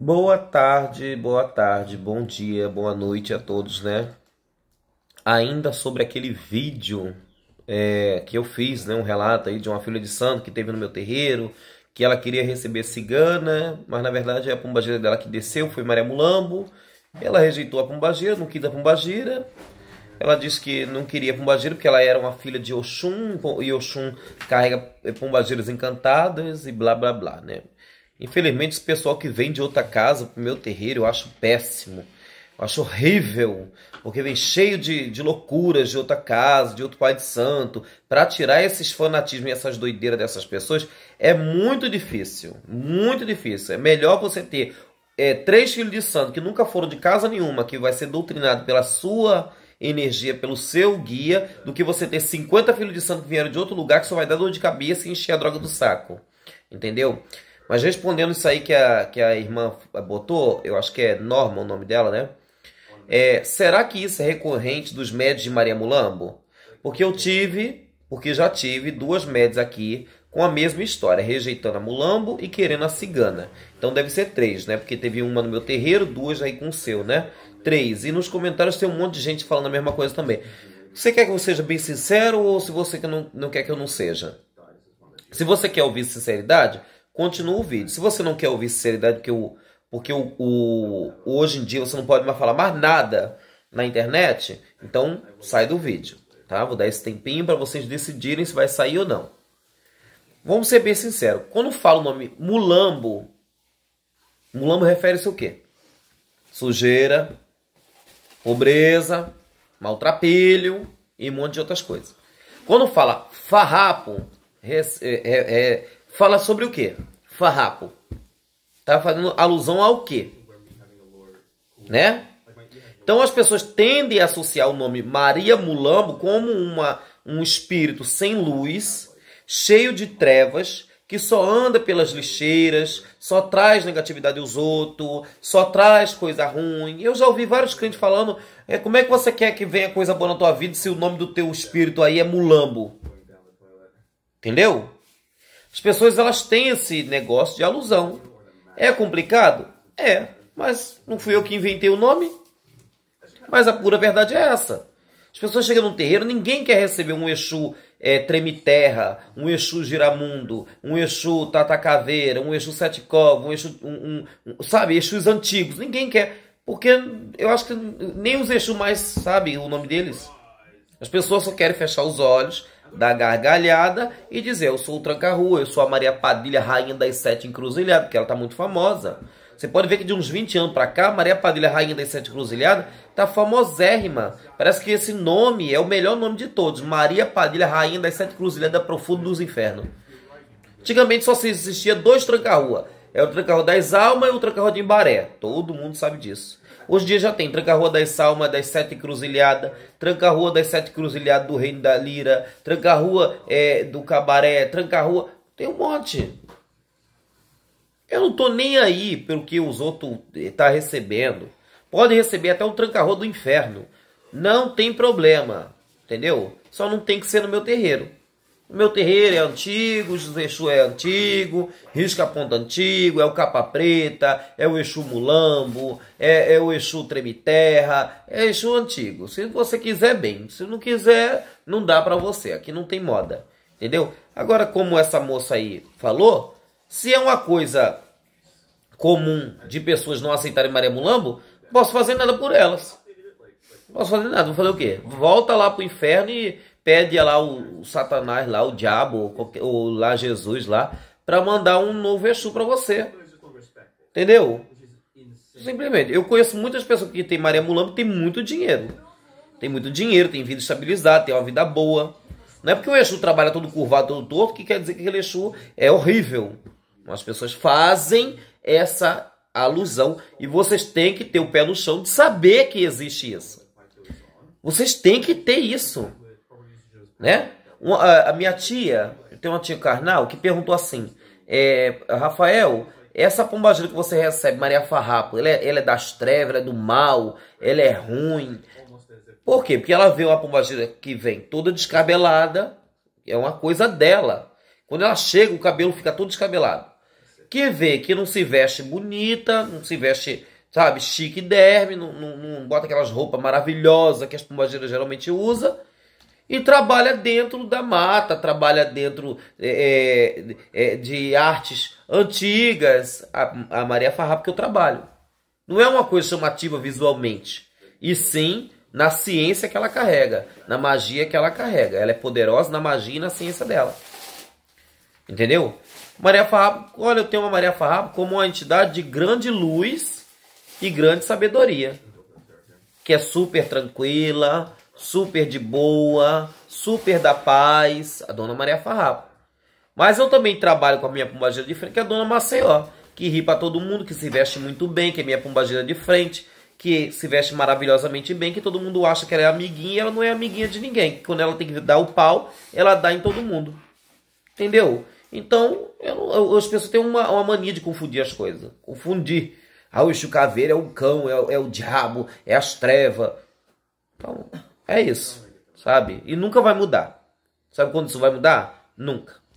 Boa tarde, boa tarde, bom dia, boa noite a todos, né? Ainda sobre aquele vídeo é, que eu fiz, né? Um relato aí de uma filha de santo que teve no meu terreiro, que ela queria receber cigana, mas na verdade é a pombagira dela que desceu foi Maria Mulambo. Ela rejeitou a pombagira, não quis a pombagira. Ela disse que não queria pombagira porque ela era uma filha de Oxum, e Oxum carrega é, pombageiras encantadas e blá blá blá, né? Infelizmente, esse pessoal que vem de outra casa pro meu terreiro, eu acho péssimo. Eu acho horrível, porque vem cheio de, de loucuras de outra casa, de outro pai de santo. Para tirar esses fanatismos e essas doideiras dessas pessoas é muito difícil, muito difícil. É melhor você ter é, três filhos de santo que nunca foram de casa nenhuma, que vai ser doutrinado pela sua energia, pelo seu guia, do que você ter 50 filhos de santo que vieram de outro lugar que só vai dar dor de cabeça e encher a droga do saco. Entendeu? Mas respondendo isso aí que a, que a irmã botou, eu acho que é Norma o nome dela, né? É, será que isso é recorrente dos médios de Maria Mulambo? Porque eu tive, porque já tive duas médias aqui com a mesma história, rejeitando a Mulambo e querendo a cigana. Então deve ser três, né? Porque teve uma no meu terreiro, duas aí com o seu, né? Três. E nos comentários tem um monte de gente falando a mesma coisa também. Você quer que eu seja bem sincero ou se você não, não quer que eu não seja? Se você quer ouvir sinceridade, continua o vídeo. Se você não quer ouvir sinceridade, porque, o, porque o, o, hoje em dia você não pode mais falar mais nada na internet, então sai do vídeo. Tá? Vou dar esse tempinho para vocês decidirem se vai sair ou não. Vamos ser bem sinceros. Quando falo o nome mulambo, mulambo refere-se ao quê? Sujeira, pobreza, maltrapilho e um monte de outras coisas. Quando fala farrapo, é, é, é Fala sobre o que Farrapo. Tá fazendo alusão ao quê? Né? Então as pessoas tendem a associar o nome Maria Mulambo como uma, um espírito sem luz, cheio de trevas, que só anda pelas lixeiras, só traz negatividade aos outros, só traz coisa ruim. Eu já ouvi vários clientes falando: é, como é que você quer que venha coisa boa na tua vida se o nome do teu espírito aí é mulambo? Entendeu? As pessoas elas têm esse negócio de alusão. É complicado? É, mas não fui eu que inventei o nome. Mas a pura verdade é essa. As pessoas chegam no terreiro, ninguém quer receber um Exu é, Tremiterra, um Exu Giramundo, um Exu caveira um Exu Sete Covas, um Exu. Um, um, sabe, Exus antigos. Ninguém quer. Porque eu acho que nem os Exu mais sabe o nome deles. As pessoas só querem fechar os olhos, da gargalhada e dizer: Eu sou o Tranca-Rua, eu sou a Maria Padilha, rainha das sete encruzilhadas, porque ela está muito famosa. Você pode ver que de uns 20 anos para cá, Maria Padilha, rainha das sete encruzilhadas, tá famosérrima. Parece que esse nome é o melhor nome de todos: Maria Padilha, rainha das sete encruzilhadas, profundo dos infernos. Antigamente só se existia dois Tranca-Rua: é o Tranca-Rua das Almas e o Tranca-Rua de Imbaré. Todo mundo sabe disso. Hoje em dia já tem Tranca-Rua das Salmas, das Sete Cruzilhada, Tranca-Rua das Sete Cruzilhada do Reino da Lira, Tranca-Rua é, do Cabaré, Tranca-Rua. Tem um monte. Eu não tô nem aí pelo que os outros eh, tá recebendo. Pode receber até um tranca-rua do inferno. Não tem problema, entendeu? Só não tem que ser no meu terreiro. Meu terreiro é antigo, o Exu é antigo, risca ponta antigo, é o capa preta, é o Exu mulambo, é, é o Exu tremiterra, é Exu antigo. Se você quiser, bem. Se não quiser, não dá para você. Aqui não tem moda, entendeu? Agora, como essa moça aí falou, se é uma coisa comum de pessoas não aceitarem Maria Mulambo, posso fazer nada por elas. posso fazer nada, vou fazer o quê? Volta lá pro inferno e pede lá o, o Satanás lá, o diabo, ou, lá Jesus lá, para mandar um novo Exu para você. Entendeu? Simplesmente. Eu conheço muitas pessoas que tem Maria Mulambo tem muito dinheiro. Tem muito dinheiro, tem vida estabilizada, tem uma vida boa. Não é porque o Exu trabalha todo curvado, todo torto, que quer dizer que aquele Exu é horrível. As pessoas fazem essa alusão e vocês têm que ter o pé no chão de saber que existe isso. Vocês têm que ter isso né? Uma, a, a, minha tia, tem uma tia carnal, que perguntou assim, é, Rafael, essa pombagira que você recebe, Maria Farrapo, ela é, ela é das trevas, ela é do mal, ela é ruim. Por quê? Porque ela vê uma pombagira que vem toda descabelada, é uma coisa dela. Quando ela chega, o cabelo fica todo descabelado. Quem vê que não se veste bonita, não se veste, sabe, chique derme, não, não, não bota aquelas roupas maravilhosas que as pombageiras geralmente usam, e trabalha dentro da mata, trabalha dentro é, é, é de artes antigas, a, a Maria Farrapa que eu trabalho. Não é uma coisa chamativa visualmente, e sim na ciência que ela carrega, na magia que ela carrega. Ela é poderosa na magia e na ciência dela. Entendeu? Maria Farrapa, olha, eu tenho uma Maria Farrapa como uma entidade de grande luz e grande sabedoria. Que é super tranquila, super de boa, super da paz, a dona Maria Farrapo. Mas eu também trabalho com a minha pombagira de frente, que é a dona Maceió, que ri para todo mundo, que se veste muito bem, que é minha pombagira de frente, que se veste maravilhosamente bem, que todo mundo acha que ela é amiguinha e ela não é amiguinha de ninguém. Quando ela tem que dar o pau, ela dá em todo mundo. Entendeu? Então, eu, eu, as pessoas têm uma, uma mania de confundir as coisas. Confundir. Ah, o Exu Caveira é o cão, é, é o diabo, é as trevas. Então, é isso, sabe? E nunca vai mudar. Sabe quando isso vai mudar? Nunca.